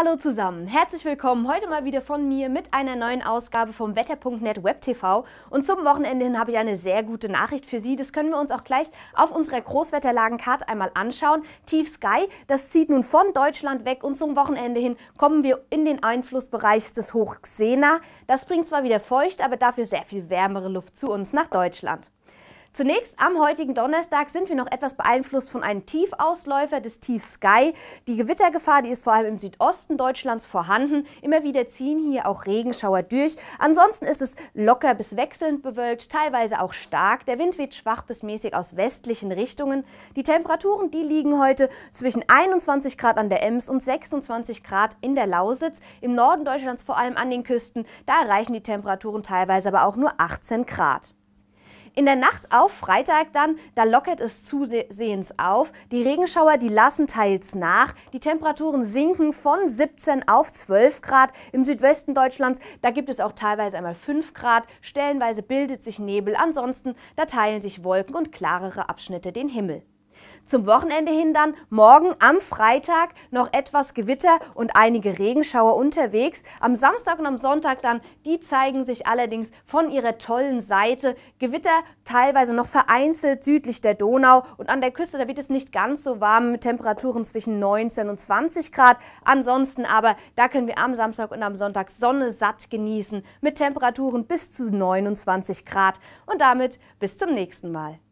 Hallo zusammen, herzlich willkommen heute mal wieder von mir mit einer neuen Ausgabe vom Wetter.net Web TV. Und zum Wochenende hin habe ich eine sehr gute Nachricht für Sie. Das können wir uns auch gleich auf unserer Großwetterlagenkarte einmal anschauen. Tief Sky, das zieht nun von Deutschland weg und zum Wochenende hin kommen wir in den Einflussbereich des Hoch Xena. Das bringt zwar wieder feucht, aber dafür sehr viel wärmere Luft zu uns nach Deutschland. Zunächst am heutigen Donnerstag sind wir noch etwas beeinflusst von einem Tiefausläufer des Tief Sky. Die Gewittergefahr, die ist vor allem im Südosten Deutschlands vorhanden. Immer wieder ziehen hier auch Regenschauer durch. Ansonsten ist es locker bis wechselnd bewölkt, teilweise auch stark. Der Wind weht schwach bis mäßig aus westlichen Richtungen. Die Temperaturen, die liegen heute zwischen 21 Grad an der Ems und 26 Grad in der Lausitz. Im Norden Deutschlands vor allem an den Küsten, da erreichen die Temperaturen teilweise aber auch nur 18 Grad. In der Nacht auf Freitag dann, da lockert es zusehends auf. Die Regenschauer, die lassen teils nach. Die Temperaturen sinken von 17 auf 12 Grad. Im Südwesten Deutschlands, da gibt es auch teilweise einmal 5 Grad. Stellenweise bildet sich Nebel. Ansonsten, da teilen sich Wolken und klarere Abschnitte den Himmel. Zum Wochenende hin dann morgen am Freitag noch etwas Gewitter und einige Regenschauer unterwegs. Am Samstag und am Sonntag dann, die zeigen sich allerdings von ihrer tollen Seite. Gewitter teilweise noch vereinzelt südlich der Donau und an der Küste, da wird es nicht ganz so warm mit Temperaturen zwischen 19 und 20 Grad. Ansonsten aber, da können wir am Samstag und am Sonntag Sonne satt genießen mit Temperaturen bis zu 29 Grad. Und damit bis zum nächsten Mal.